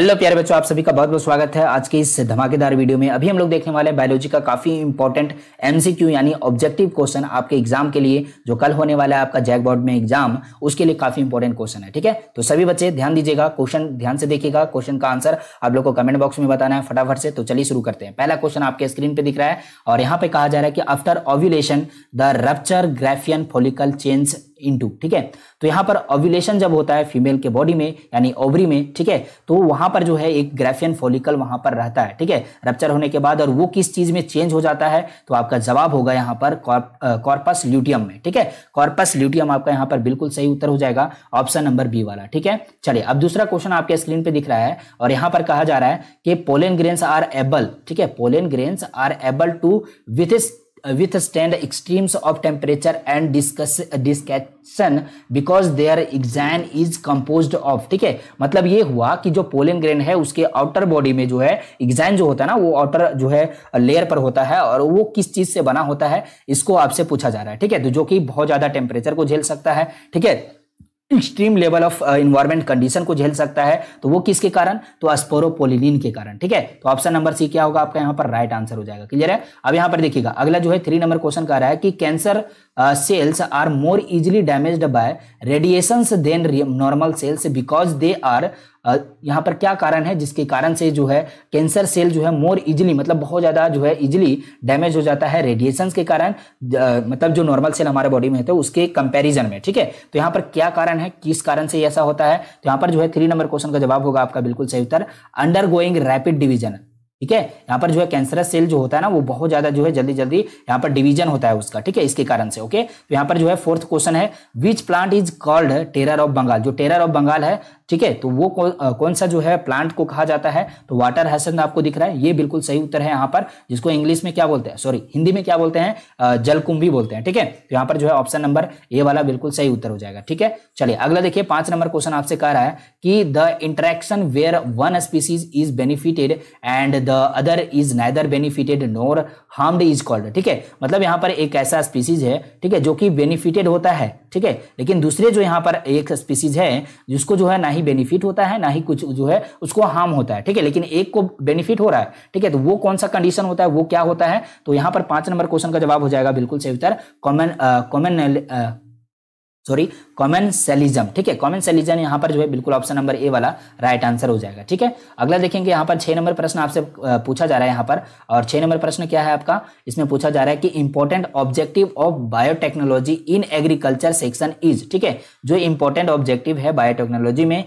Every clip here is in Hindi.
हेलो प्यारे बच्चों आप सभी का बहुत बहुत स्वागत है आज के इस धमाकेदार वीडियो में अभी हम लोग देखने वाले हैं बायोलॉजी का काफी इंपॉर्टेंट एमसीक्यू यानी ऑब्जेक्टिव क्वेश्चन आपके एग्जाम के लिए जो कल होने वाला है आपका जैक बोर्ड में एग्जाम उसके लिए काफी इंपॉर्टेंट क्वेश्चन है ठीक है तो सभी बच्चे ध्यान दीजिएगा क्वेश्चन ध्यान से देखिएगा क्वेश्चन का आंसर आप लोग को कमेंट बॉक्स में बताना है फटाफट से तो चलिए शुरू करते हैं पहला क्वेश्चन आपके स्क्रीन पर दिख रहा है और यहाँ पे कहा जा रहा है कि after ovulation the rupture Graafian follicle change into ठीक है तो यहाँ पर ओव्यूलेशन जब होता है फीमेल के बॉडी में यानी ओवरी में ठीक है तो वहाँ पर जो है एक ग्रेफियन फॉलिकल वहाँ पर रहता है ठीक है रप्चर होने के बाद और वो किस चीज़ में चेंज हो जाता है तो आपका जवाब होगा यहाँ पर कॉर्पस ल्यूटियम में ठीक है कॉर्पस ल्यूटियम आपका यहाँ पर बिल्कुल सही उत्तर हो जाएगा ऑप्शन नंबर बी वाला ठीक है चलिए अब दूसरा क्वेश्चन आपके स्क्रीन पर दिख रहा है और यहाँ पर कहा जा रहा है कि पोलन ग्रेन्स आर एबल ठीक है pollen grains are able to with with stand extremes of temperature and discussion because their exam is composed of ठीक है मतलब ये हुआ कि जो पोलियन ग्रेन है उसके आउटर बॉडी में जो है एग्जाम जो होता है ना वो आउटर जो है लेयर पर होता है और वो किस चीज से बना होता है इसको आपसे पूछा जा रहा है ठीक है तो जो कि बहुत ज्यादा टेम्परेचर को झेल सकता है ठीक है extreme level of environment condition को झेल सकता है तो वो किसके कारण तो अस्पोरोपोलिन के कारण ठीक है तो ऑप्शन नंबर सी क्या होगा आपका यहाँ पर राइट आंसर हो जाएगा क्लियर है अब यहाँ पर देखिएगा अगला जो है थ्री नंबर क्वेश्चन कह रहा है कि cancer cells are more easily damage by radiation than normal cells because they are यहाँ पर क्या कारण है जिसके कारण से जो है कैंसर सेल जो है मोर इजिली मतलब बहुत ज़्यादा जो है इजिली डैमेज हो जाता है रेडिएशन के कारण मतलब जो नॉर्मल सेल हमारे बॉडी में होते हैं उसके कंपेरिजन में ठीक है तो यहाँ पर क्या कारण है किस कारण से ऐसा होता है तो यहाँ पर जो है थ्री नंबर क्वेश्चन का जवाब होगा आपका बिल्कुल सही उत्तर अंडर गोइंग रैपिड डिविजन ठीक है यहाँ पर जो है कैंसरस सेल जो होता है ना वो बहुत ज्यादा जो है जल्दी जल्दी यहाँ पर डिवीजन होता है उसका ठीक है इसके कारण से ओके तो यहाँ पर जो है फोर्थ क्वेश्चन है which plant is called terror of Bengal जो टेरर ऑफ बंगाल है ठीक है तो वो कौन, कौन सा जो है प्लांट को कहा जाता है तो वाटर हैसन आपको दिख रहा है ये बिल्कुल सही उत्तर है यहाँ पर जिसको इंग्लिश में क्या बोलते हैं सॉरी हिंदी में क्या बोलते हैं जलकुंभी बोलते हैं ठीक है तो यहाँ पर जो है ऑप्शन नंबर ए वाला बिल्कुल सही उत्तर हो जाएगा ठीक है चलिए अगला देखिए पांच नंबर क्वेश्चन आपसे कह रहा है कि the interaction where one species is benefited and the other is neither benefited nor harm is called ठीक है मतलब यहाँ पर एक ऐसा स्पीसीज है ठीक है जो कि बेनिफिटेड होता है ठीक है लेकिन दूसरे जो यहाँ पर एक स्पीसीज है जिसको जो है ना ही ही बेनिफिट होता है ना ही कुछ जो है उसको हार्म होता है ठीक है लेकिन एक को बेनिफिट हो रहा है ठीक है तो वो कौन सा कंडीशन होता है वो क्या होता है तो यहाँ पर पांच नंबर क्वेश्चन का जवाब हो जाएगा बिल्कुल सही उत्तर common common uh, sorry commensalism ठीक है कॉमन सेलिज्म यहाँ पर जो है बिल्कुल ऑप्शन नंबर ए वाला राइट आंसर हो जाएगा ठीक है अगला देखेंगे यहाँ पर छह नंबर प्रश्न आपसे पूछा जा रहा है यहाँ पर और छह नंबर प्रश्न क्या है आपका इसमें पूछा जा रहा है कि important objective of biotechnology in agriculture section is ठीक है जो इंपॉर्टेंट ऑब्जेक्टिव है बायोटेक्नोलॉजी में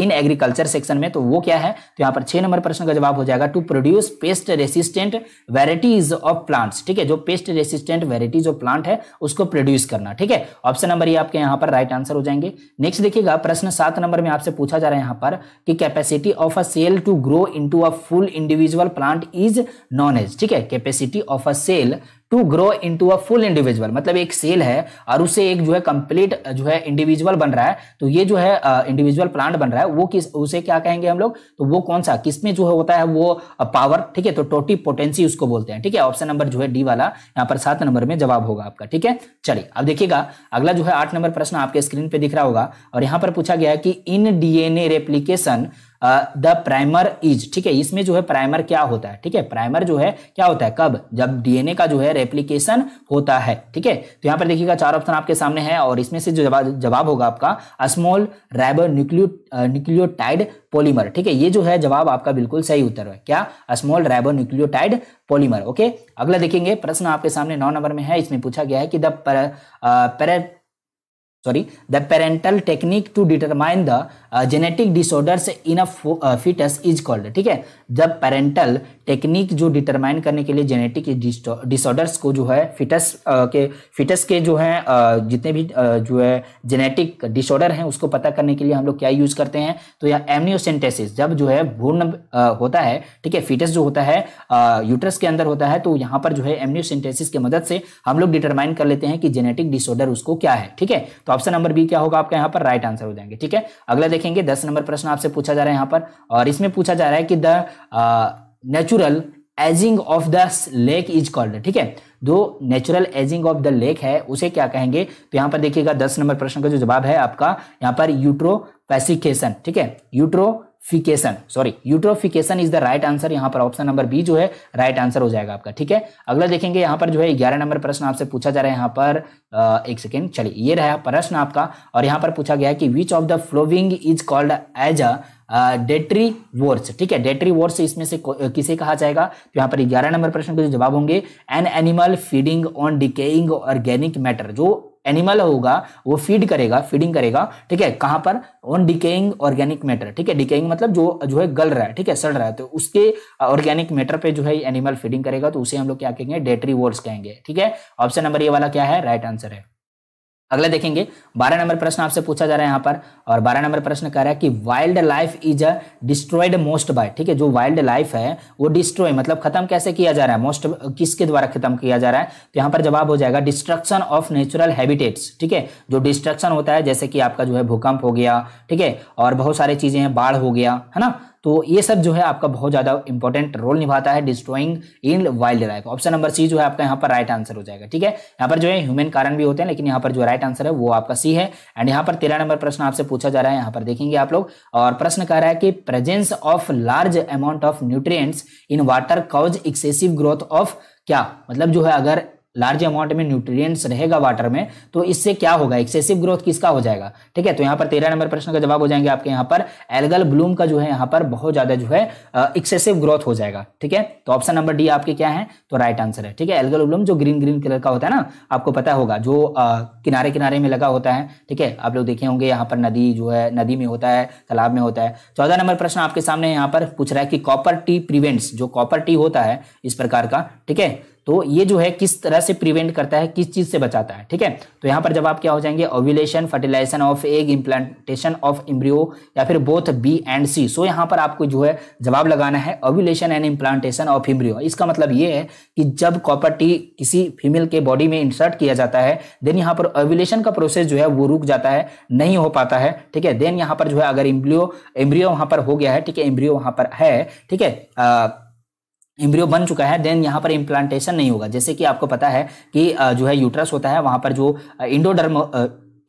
इन एग्रीकल्चर सेक्शन में तो वो क्या है तो यहाँ पर छह नंबर प्रश्न का जवाब हो जाएगा to produce pest resistant varieties of plants ठीक है जो pest resistant varieties of plant है उसको प्रोड्यूस करना ठीक है ऑप्शन नंबर ये आप आपके यहाँ पर राइट आंसर हो जाएंगे नेक्स्ट देखिएगा प्रश्न सात नंबर में आपसे पूछा जा रहा है यहाँ पर कि capacity of a cell to grow into a full individual plant is known as ठीक है capacity of a cell to grow to a full individual मतलब एक सेल है और उसे एक जो है कंप्लीट जो है इंडिविजुअल बन रहा है तो ये जो है इंडिविजुअल प्लांट बन रहा है वो किस उसे क्या कहेंगे हम लोग तो वो कौन सा किसमें जो होता है वो पावर ठीक है तो टोटी पोटेंसी उसको बोलते हैं ठीक है ऑप्शन नंबर जो है डी वाला यहाँ पर सात नंबर में जवाब होगा आपका ठीक है चलिए अब देखिएगा अगला जो है आठ नंबर प्रश्न आपके स्क्रीन पर दिख रहा होगा और यहाँ पर पूछा गया है कि in a replication the primer is ठीक है इसमें जो है प्राइमर क्या होता है ठीक है प्राइमर जो है क्या होता है कब जब डीएनए का जो है रेप्लीकेशन होता है ठीक है तो यहां पर देखिएगा चार ऑप्शन आपके सामने है और इसमें से जो जवाब होगा आपका small ribo nucleo nucleotide polymer ठीक है ये जो है जवाब आपका बिल्कुल सही उत्तर है क्या small ribonucleotide polymer okay अगला देखेंगे प्रश्न आपके सामने नौ नंबर में है इसमें पूछा गया है कि the sorry the parental technique to determine the genetic disorders in a foetus is called ठीक है जब पेरेंटल टेक्निक जो डिटरमाइन करने के लिए जेनेटिक डिसऑर्डर्स को जो है फिटस के फिटस के जो है जितने भी जो है जेनेटिक डिसऑर्डर हैं उसको पता करने के लिए हम लोग क्या यूज करते हैं तो या एमनियोसेंटेसिस जब जो है भूर्ण होता है ठीक है फिटस जो होता है यूटरस के अंदर होता है तो यहाँ पर जो है एमनियोसेंटेसिस की मदद से हम लोग डिटरमाइन कर लेते हैं कि जेनेटिक डिसऑर्डर उसको क्या है ठीक है तो ऑप्शन नंबर बी क्या होगा आपका यहाँ पर राइट आंसर हो जाएंगे ठीक है अगला देखेंगे दस नंबर प्रश्न आपसे पूछा जा रहा है यहाँ पर और इसमें पूछा जा रहा है कि the natural ageing of the lake is called ठीक है जो natural ageing of the lake है उसे क्या कहेंगे तो यहाँ पर देखिएगा दस नंबर प्रश्न का जो जवाब है आपका यहाँ पर यूट्रो पैसिकेशन ठीक है eutro eutrophication sorry eutrophication is the right answer यहाँ पर ऑप्शन नंबर बी जो है राइट right आंसर हो जाएगा आपका ठीक है अगला देखेंगे यहाँ पर जो है ग्यारह नंबर प्रश्न आपसे पूछा जा रहा है यहाँ पर आ, एक सेकेंड चलिए ये रहा प्रश्न आपका और यहाँ पर पूछा गया कि which of the following is called as a detritivores ठीक है डेट्री वोर्स इसमें से किसे कहा जाएगा तो यहाँ पर ग्यारह नंबर प्रश्न के जो जवाब होंगे an animal feeding on decaying organic matter जो एनिमल होगा वो फीड करेगा फीडिंग करेगा ठीक है कहां पर ऑन डिकेइंग ऑर्गेनिक मैटर ठीक है डिकेइंग मतलब जो जो है गल रहा है ठीक है सड़ रहा है तो उसके ऑर्गेनिक मैटर पे जो है एनिमल फीडिंग करेगा तो उसे हम लोग क्या कहेंगे डेटरी वर्ड्स कहेंगे ठीक है ऑप्शन नंबर ये वाला क्या है राइट right आंसर है अगला देखेंगे बारह नंबर प्रश्न आपसे पूछा जा रहा है यहाँ पर और बारह नंबर प्रश्न कह रहा है कि wildlife is a destroyed most by ठीक है जो वाइल्ड लाइफ है वो डिस्ट्रॉय मतलब खत्म कैसे किया जा रहा है मोस्ट किसके द्वारा खत्म किया जा रहा है तो यहाँ पर जवाब हो जाएगा डिस्ट्रक्शन ऑफ नेचुरल हैबिटेट्स ठीक है जो डिस्ट्रक्शन होता है जैसे कि आपका जो है भूकंप हो गया ठीक है और बहुत सारी चीजें हैं बाढ़ हो गया है ना तो ये सब जो है आपका बहुत ज़्यादा इंपॉर्टेंट रोल निभाता है destroying in wildlife option number C जो है आपका यहाँ पर राइट आंसर हो जाएगा ठीक है यहाँ पर जो है ह्यूमन कारण भी होते हैं लेकिन यहाँ पर जो राइट आंसर है वो आपका सी है एंड यहाँ पर तेरह नंबर प्रश्न आपसे पूछा जा रहा है यहाँ पर देखेंगे आप लोग और प्रश्न कह रहा है कि presence of large amount of nutrient in water cause excessive growth of क्या मतलब जो है अगर लार्ज अमाउंट में न्यूट्रिएंट्स रहेगा वाटर में तो इससे क्या होगा एक्सेसिव ग्रोथ किसका हो जाएगा ठीक है तो यहाँ पर तेरह नंबर प्रश्न का जवाब हो जाएंगे आपके यहाँ पर एलगल ब्लूम का जो है यहाँ पर बहुत ज्यादा जो है एक्सेसिव ग्रोथ हो जाएगा ठीक है तो ऑप्शन नंबर डी आपके क्या है तो राइट आंसर है ठीक है एलगल ब्लूम जो ग्रीन ग्रीन कलर का होता है ना आपको पता होगा जो आ, किनारे किनारे में लगा होता है ठीक है आप लोग देखे होंगे यहाँ पर नदी जो है नदी में होता है तालाब में होता है चौदह नंबर प्रश्न आपके सामने यहाँ पर पूछ रहा है कि कॉपर टी प्रिवेंट्स जो कॉपर टी होता है इस प्रकार का ठीक है तो ये जो है किस तरह से प्रिवेंट करता है किस चीज़ से बचाता है ठीक है तो यहाँ पर जब आप क्या हो जाएंगे ovulation fertilisation of egg implantation of embryo या फिर both B and C so यहां पर आपको जो है जवाब लगाना है ovulation and implantation of embryo इसका मतलब ये है कि जब कॉपर टी किसी फीमेल के बॉडी में इंसर्ट किया जाता है देन यहाँ पर ओव्यूलेशन का प्रोसेस जो है वो रुक जाता है नहीं हो पाता है ठीक है देन यहाँ पर जो है अगर इम्ब्रियो एम्ब्रियो वहां पर हो गया है ठीक है एम्ब्रियो वहां पर है ठीक है एम्ब्रियो बन चुका है देन यहाँ पर इम्प्लांटेशन नहीं होगा जैसे कि आपको पता है कि जो है यूट्रस होता है वहाँ पर जो इंडोडर्म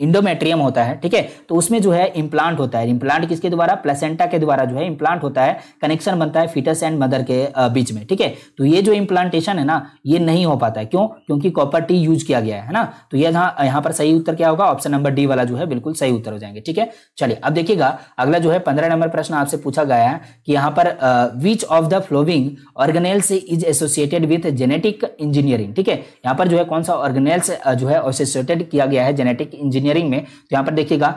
इंडोमेट्रियम होता है ठीक है तो उसमें जो है इम्प्लांट होता है इम्प्लांट किसके द्वारा प्लेसेंटा के द्वारा जो है इम्प्लांट होता है कनेक्शन बनता है फिटस एंड मदर के बीच में ठीक है तो ये जो इम्प्लांटेशन है ना ये नहीं हो पाता है क्यों क्योंकि कॉपर टी यूज किया गया है ना तो ये यहाँ यहाँ पर सही उत्तर क्या होगा ऑप्शन नंबर डी वाला जो है बिल्कुल सही उत्तर हो जाएंगे ठीक है चलिए अब देखिएगा अगला जो है पंद्रह नंबर प्रश्न आपसे पूछा गया है कि यहाँ पर which of the following organelles is associated with genetic engineering ठीक है यहाँ पर जो है कौन सा ऑर्गेनेल्स जो है एसोसिएटेड किया गया है जेनेटिक इंजीनियरिंग इंजीनियरिंग में तो यहाँ पर देखिएगा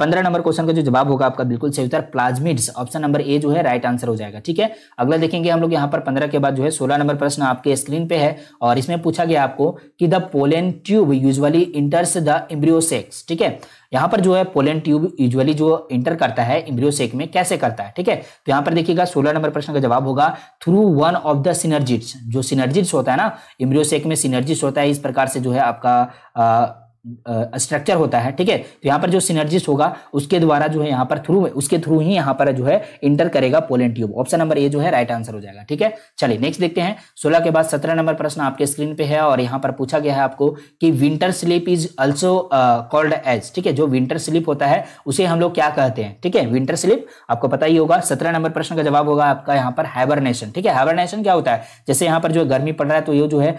पंद्रह नंबर क्वेश्चन का जो जवाब होगा आपका बिल्कुल सही उत्तर प्लाज्मिड्स ऑप्शन नंबर ए जो है राइट आंसर हो जाएगा ठीक है अगला देखेंगे हम लोग यहाँ पर पंद्रह के बाद जो है सोलह नंबर प्रश्न आपके स्क्रीन पे है और इसमें पूछा गया आपको कि the pollen tube usually enters the embryo sacs ठीक है यहाँ पर जो है पोलन ट्यूब यूजुअली जो इंटर करता है इम्ब्रियोसेक में कैसे करता है ठीक है तो यहाँ पर देखिएगा सोलह नंबर प्रश्न का जवाब होगा through one of the synergids जो सिनर्जिट्स होता है ना इम्ब्रियोसेक में सिनर्जिट्स होता है इस प्रकार से जो है आपका आ, स्ट्रक्चर होता है ठीक है तो यहाँ पर जो सिनर्जिस्ट होगा उसके द्वारा जो है यहाँ पर थ्रू उसके थ्रू ही यहाँ पर जो है इंटर करेगा pollen tube option number A जो है राइट आंसर हो जाएगा ठीक है चलिए नेक्स्ट देखते हैं सोलह के बाद सत्रह नंबर प्रश्न आपके स्क्रीन पे है और यहाँ पर पूछा गया है आपको कि winter sleep is also called as ठीक है जो विंटर स्लीप होता है उसे हम लोग क्या कहते हैं ठीक है विंटर स्लीप आपको पता ही होगा सत्रह नंबर प्रश्न का जवाब होगा आपका यहाँ पर हाइबरनेशन ठीक है हाइबरनेशन क्या होता है जैसे यहाँ पर जो गर्मी पड़ रहा है तो ये जो है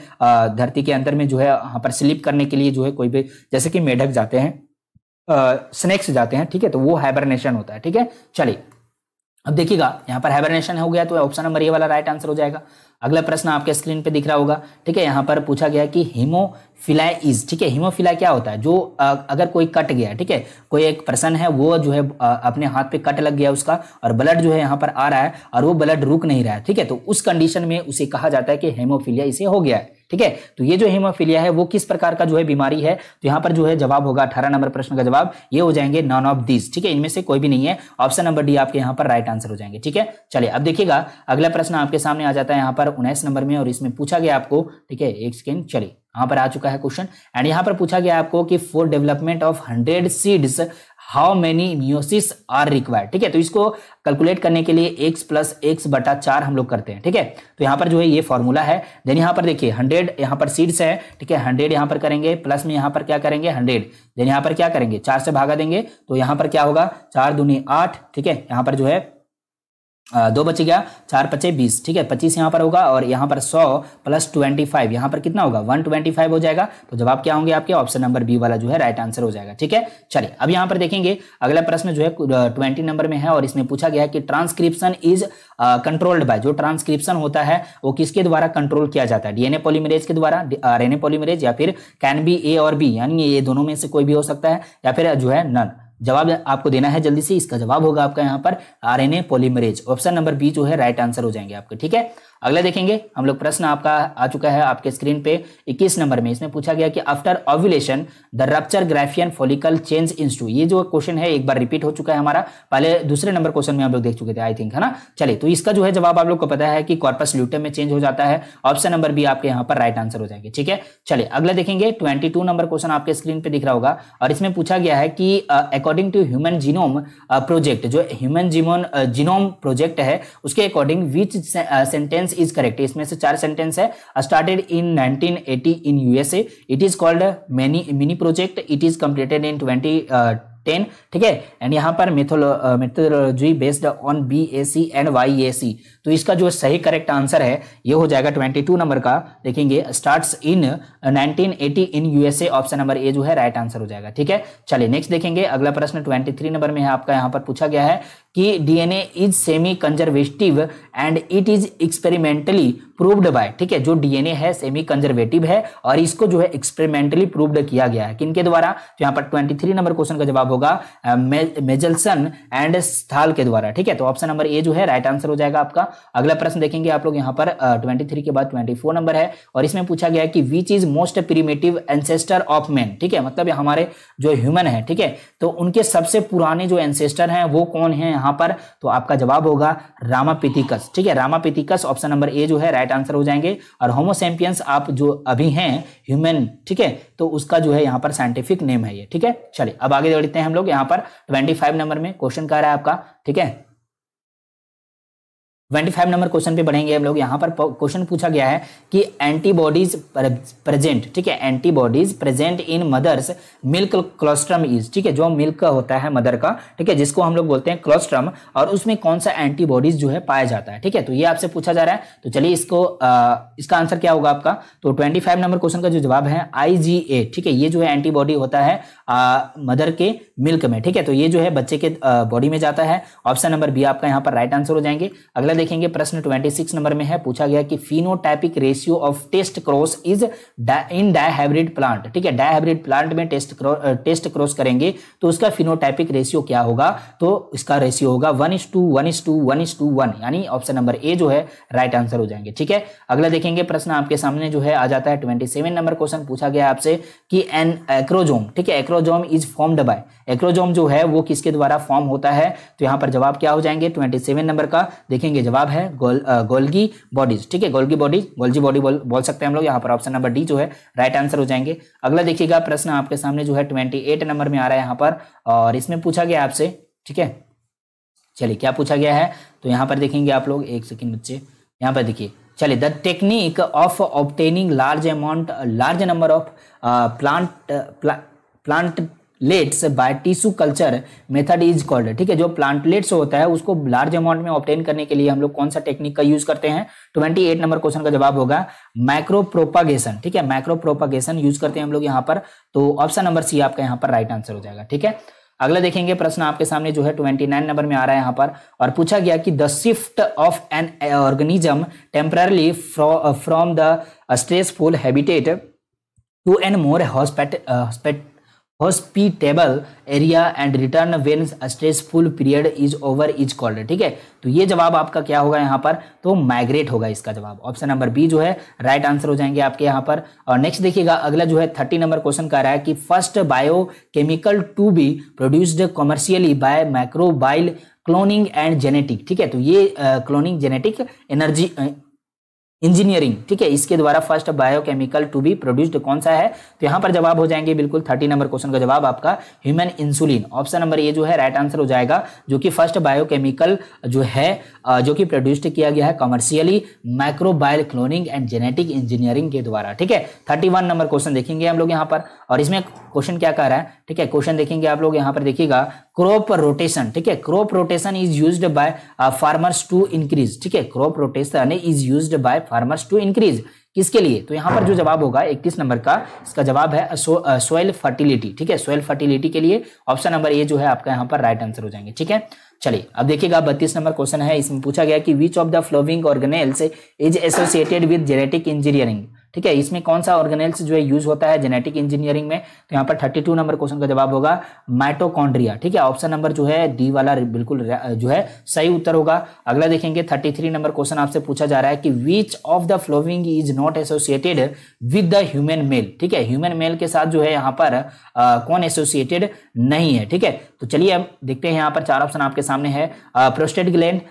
धरती के अंदर में जो है यहाँ पर स्लीप करने के लिए जो है कोई भी जैसे कि मेढक जाते हैं स्नेक्स जाते हैं ठीक है तो वो हाइबरनेशन होता है ठीक है चलिए अब देखिएगा यहाँ पर हाइबरनेशन हो गया तो ऑप्शन नंबर ये वाला राइट आंसर हो जाएगा अगला प्रश्न आपके स्क्रीन पे दिख रहा होगा ठीक है यहाँ पर पूछा गया कि हीमोफिलाई इज ठीक है हीमोफिलाई क्या होता है जो अगर कोई कट गया ठीक है कोई एक पर्सन है वो जो है अपने हाथ पे कट लग गया उसका और ब्लड जो है यहाँ पर आ रहा है और वो ब्लड रुक नहीं रहा है ठीक है तो उस कंडीशन में उसे कहा जाता है कि हेमोफिलिया इसे हो गया है ठीक है तो ये जो हीमोफीलिया है वो किस प्रकार का जो है बीमारी है तो यहाँ पर जो है जवाब होगा अठारह नंबर प्रश्न का जवाब ये हो जाएंगे नॉन ऑफ दीज ठीक है इनमें से कोई भी नहीं है ऑप्शन नंबर डी आपके यहाँ पर राइट आंसर हो जाएंगे ठीक है चलिए अब देखिएगा अगला प्रश्न आपके सामने आ जाता है यहाँ पर उन्नीस नंबर में और इसमें पूछा गया आपको ठीक है एक सेकेंड चलिए यहां पर आ चुका है क्वेश्चन एंड यहां पर पूछा गया आपको कि for development of hundred seeds how many meiosis are required ठीक है तो इसको कैलकुलेट करने के लिए एक्स प्लस एक्स बटा चार हम लोग करते हैं ठीक है तो यहाँ पर जो है ये फॉर्मूला है देन यहाँ पर देखिए हंड्रेड यहाँ पर सीड्स है ठीक है हंड्रेड यहाँ पर करेंगे प्लस में यहाँ पर क्या करेंगे हंड्रेड देन यहाँ पर क्या करेंगे चार से भागा देंगे तो यहाँ पर क्या होगा चार दूनी आठ ठीक है यहाँ पर जो है दो बचे गया चार पचे बीस ठीक है पच्चीस यहाँ पर होगा और यहाँ पर सौ प्लस ट्वेंटी फाइव यहाँ पर कितना होगा वन ट्वेंटी फाइव हो जाएगा तो जवाब क्या होंगे आपके ऑप्शन नंबर बी वाला जो है राइट आंसर हो जाएगा ठीक है चलिए अब यहाँ पर देखेंगे अगला प्रश्न जो है ट्वेंटी नंबर में है और इसमें पूछा गया है कि ट्रांसक्रिप्शन इज कंट्रोल्ड बाय जो ट्रांसक्रिप्शन होता है वो किसके द्वारा कंट्रोल किया जाता है डीएनए पॉलीमरेज के द्वारा आरएनए पॉलीमरेज या फिर कैन बी ए और बी यानी ये दोनों में से कोई भी हो सकता है या फिर जो है नन जवाब आपको देना है जल्दी से इसका जवाब होगा आपका यहाँ पर RNA polymerase option number B जो है राइट आंसर हो जाएंगे आपके ठीक है अगला देखेंगे हम लोग प्रश्न आपका आ चुका है आपके स्क्रीन पे 21 नंबर में इसमें पूछा गया कि after ovulation the rupture Graafian follicle change in to ये जो क्वेश्चन है एक बार रिपीट हो चुका है हमारा पहले दूसरे नंबर क्वेश्चन में हम लोग देख चुके थे आई थिंक है ना चलिए तो इसका जो है जवाब आप लोग को पता है कि कॉर्पस ल्यूटम में चेंज हो जाता है ऑप्शन नंबर बी आपके यहाँ पर राइट आंसर हो जाएंगे ठीक है चलिए अगला देखेंगे ट्वेंटी नंबर क्वेश्चन आपके स्क्रीन पे दिख रहा होगा और इसमें पूछा गया है कि according to human genome project जो ह्यूमन जीनोम प्रोजेक्ट है उसके according which sentence sentence is correct इसमें से चार सेंटेंस है started in 1980 in USA it is called many mini project it is completed in 20 ten ठीक है एंड यहां पर methodology based on B A C and Y A C तो इसका जो सही करेक्ट आंसर है ये हो जाएगा 22 नंबर का देखेंगे starts in 1980 in USA option number A जो है राइट right आंसर हो जाएगा ठीक है चलिए नेक्स्ट देखेंगे अगला प्रश्न 23 नंबर में है आपका यहां पर पूछा गया है कि DNA is semi conservative and it is experimentally proved by ठीक है जो डीएनए है सेमी कंजर्वेटिव है और इसको जो है एक्सपेरिमेंटली प्रूव्ड किया गया है किनके द्वारा तो यहाँ पर 23 नंबर क्वेश्चन का जवाब होगा मेजलसन एंड स्थाल के द्वारा ठीक है तो ऑप्शन नंबर ए जो है राइट आंसर हो जाएगा आपका अगला प्रश्न देखेंगे आप लोग यहाँ पर ट्वेंटी के बाद ट्वेंटी नंबर है और इसमें पूछा गया कि which is most primitive ancestor of man ठीक है मतलब हमारे जो ह्यूमन है ठीक है तो उनके सबसे पुराने जो एंसेस्टर हैं वो कौन है यहां पर तो आपका जवाब होगा रामापिथिकस ठीक है रामापिथिकस ऑप्शन नंबर ए जो है राइट आंसर हो जाएंगे और होमोसेम्पियंस आप जो अभी हैं ह्यूमन ठीक है तो उसका जो है यहां पर साइंटिफिक नेम है ये ठीक है चलिए अब आगे बढ़ते हैं हम लोग यहां पर ट्वेंटी नंबर में क्वेश्चन कह रहा है आपका ठीक है ट्वेंटी फाइव नंबर क्वेश्चन पे बढ़ेंगे हम लोग यहाँ पर क्वेश्चन पूछा गया है कि एंटीबॉडीज प्रेजेंट ठीक है antibodies present in mother's milk colostrum is ठीक है जो मिल्क होता है मदर का ठीक है जिसको हम लोग बोलते हैं क्लोस्ट्रम और उसमें कौन सा एंटीबॉडीज जो है पाया जाता है ठीक है तो ये आपसे पूछा जा रहा है तो चलिए इसको आ, इसका आंसर क्या होगा आपका तो ट्वेंटी फाइव नंबर क्वेश्चन का जो जवाब है आई ठीक है ये जो है एंटीबॉडी होता है आ, मदर के मिल्क में ठीक है तो ये जो है बच्चे के बॉडी में जाता है ऑप्शन नंबर बी आपका यहाँ पर राइट आंसर हो जाएंगे अगला देखेंगे प्रश्न 26 नंबर में है पूछा गया कि phenotypic ratio of test cross is in dihybrid plant ठीक है डायहाइब्रिड प्लांट में टेस्ट टेस्ट क्रॉस करेंगे तो उसका फिनोटाइपिक रेशियो क्या होगा तो इसका रेशियो होगा one is to one is to one is to one यानी ऑप्शन नंबर ए जो है राइट right आंसर हो जाएंगे ठीक है अगला देखेंगे प्रश्न आपके सामने जो है आ जाता है ट्वेंटी नंबर क्वेश्चन पूछा गया आपसे कि एन एक्रोजोम ठीक है acrosome is formed by acrosome जो है वो किसके द्वारा फॉर्म होता है तो यहाँ पर जवाब क्या हो जाएंगे ट्वेंटी सेवन नंबर का देखेंगे जवाब है गोल गोल्गी बॉडीज ठीक है गोल्गी बॉडीज गोल्जी बॉडी बोल बोल सकते हैं हम लोग यहाँ पर ऑप्शन नंबर डी जो है राइट आंसर हो जाएंगे अगला देखिएगा प्रश्न आपके सामने जो है ट्वेंटी एट नंबर में आ रहा है यहाँ पर और इसमें पूछा गया आपसे ठीक है चलिए क्या पूछा गया है तो यहाँ पर देखेंगे आप लोग एक सेकेंड बच्चे यहाँ पर देखिए चलिए the technique of obtaining large amount large number of plant plantlets by tissue culture method is called ठीक है जो प्लांटलेट्स होता है उसको लार्ज अमाउंट में ऑप्टेन करने के लिए हम लोग कौन सा टेक्निक का यूज करते हैं ट्वेंटी एट नंबर क्वेश्चन का जवाब होगा माइक्रो प्रोपागेशन ठीक है माइक्रो प्रोपागेशन यूज करते हैं हम लोग यहाँ पर तो ऑप्शन नंबर सी आपका यहाँ पर राइट आंसर हो जाएगा ठीक है अगला देखेंगे प्रश्न आपके सामने जो है ट्वेंटी नाइन नंबर में आ रहा है यहाँ पर और पूछा गया कि the shift of an organism temporarily from the stressful habitat to an more हॉस्पेट hospitable area and return when stressful period is over is called ठीक है तो ये जवाब आपका क्या होगा यहाँ पर तो माइग्रेट होगा इसका जवाब ऑप्शन नंबर बी जो है राइट right आंसर हो जाएंगे आपके यहाँ पर और नेक्स्ट देखिएगा अगला जो है थर्टी नंबर क्वेश्चन कह रहा है कि first biochemical to be produced commercially by microbial cloning and genetic ठीक है तो ये क्लोनिंग जेनेटिक एनर्जी इंजीनियरिंग ठीक है इसके द्वारा first biochemical to be produced कौन सा है तो यहां पर जवाब हो जाएंगे बिल्कुल थर्टी नंबर क्वेश्चन का जवाब आपका human insulin option number A जो है राइट आंसर हो जाएगा जो कि फर्स्ट बायोकेमिकल जो है जो कि प्रोड्यूस्ड किया गया है commercially microbial cloning and genetic engineering के द्वारा ठीक है थर्टी नंबर क्वेश्चन देखेंगे हम लोग यहाँ पर और इसमें क्वेश्चन क्या कह रहा है ठीक है क्वेश्चन देखेंगे आप लोग यहाँ पर देखिएगा क्रॉप रोटेशन ठीक है crop rotation is use by farmers to increase ठीक है crop rotation is use by farmers to increase किसके लिए तो यहाँ पर जो जवाब होगा 31 नंबर का इसका जवाब है सोयल फर्टिलिटी uh, ठीक है सोयल फर्टिलिटी के लिए ऑप्शन नंबर ए जो है आपका यहाँ पर राइट आंसर हो जाएंगे ठीक है चलिए अब देखिएगा बत्तीस नंबर क्वेश्चन है इसमें पूछा गया कि which of the following organelles is associated with genetic engineering ठीक है इसमें कौन सा ऑर्गेनेल्स जो है यूज होता है जेनेटिक इंजीनियरिंग में तो यहाँ पर थर्टी टू नंबर क्वेश्चन का जवाब होगा माइटोकॉन्ड्रिया ठीक है ऑप्शन नंबर जो है डी वाला बिल्कुल जो है सही उत्तर होगा अगला देखेंगे थर्टी थ्री नंबर क्वेश्चन आपसे पूछा जा रहा है कि which of the following is not associated with the human male ठीक है ह्यूमन मेल के साथ जो है यहाँ पर आ, कौन एसोसिएटेड नहीं है ठीक है तो चलिए अब देखते हैं यहाँ पर चार ऑप्शन आपके सामने है prostate gland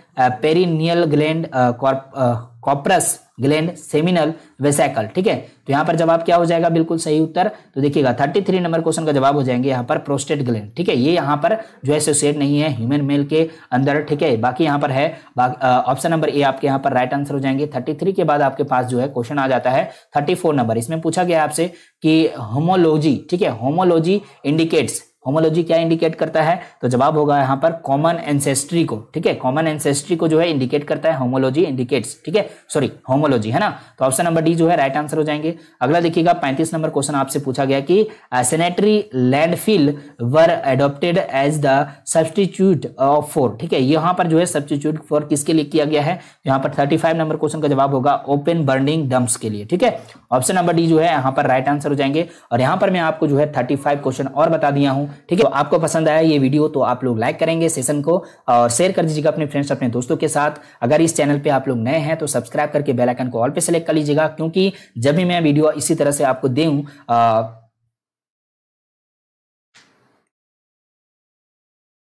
perineal gland Cowper's gland seminal vesicle ठीक है तो यहाँ पर जवाब क्या हो जाएगा बिल्कुल सही उत्तर तो देखिएगा थर्टी थ्री नंबर क्वेश्चन का जवाब हो जाएंगे यहाँ पर प्रोस्टेट ग्लैंड ठीक है ये यहाँ पर जो एसोसिएट नहीं है ह्यूमन मेल के अंदर ठीक है बाकी यहाँ पर है ऑप्शन नंबर ए आपके यहाँ पर राइट आंसर हो जाएंगे थ्री के बाद आपके पास जो है क्वेश्चन आ जाता है फोर नंबर इसमें पूछा गया आपसे कि होमोलॉजी ठीक है होमोलॉजी इंडिकेट्स होमोलॉजी क्या इंडिकेट करता है तो जवाब होगा यहाँ पर कॉमन एंसेस्ट्री को ठीक है कॉमन एंसेस्ट्री को जो है इंडिकेट करता है होमोलॉजी इंडिकेट्स ठीक है सॉरी होमोलॉजी है ना तो ऑप्शन नंबर डी जो है राइट आंसर हो जाएंगे अगला देखिएगा पैंतीस नंबर क्वेश्चन आपसे पूछा गया कि sanitary landfill were adopted as the substitute of for ठीक है यहाँ पर जो है सब्सटीट्यूट फॉर किसके लिए किया गया है यहाँ पर थर्टी फाइव नंबर क्वेश्चन का जवाब होगा ओपन बर्निंग डम्स के लिए ठीक है ऑप्शन नंबर डी जो है यहाँ पर राइट आंसर हो जाएंगे और यहाँ पर मैं आपको जो है थर्टी फाइव क्वेश्चन और बता दिया हूँ हूँ ठीक है तो आपको पसंद आया ये वीडियो तो आप लोग लाइक करेंगे सेशन को और शेयर कर दीजिएगा अपने फ्रेंड्स अपने दोस्तों के साथ अगर इस चैनल पर आप लोग नए हैं तो सब्सक्राइब करके बेलाइकन को ऑल पे सेलेक्ट कर लीजिएगा क्योंकि जब भी मैं वीडियो इसी तरह से आपको दे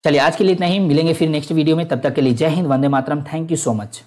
चलिए आज के लिए इतना ही मिलेंगे फिर नेक्स्ट वीडियो में तब तक के लिए जय हिंद वंदे मातरम थैंक यू सो मच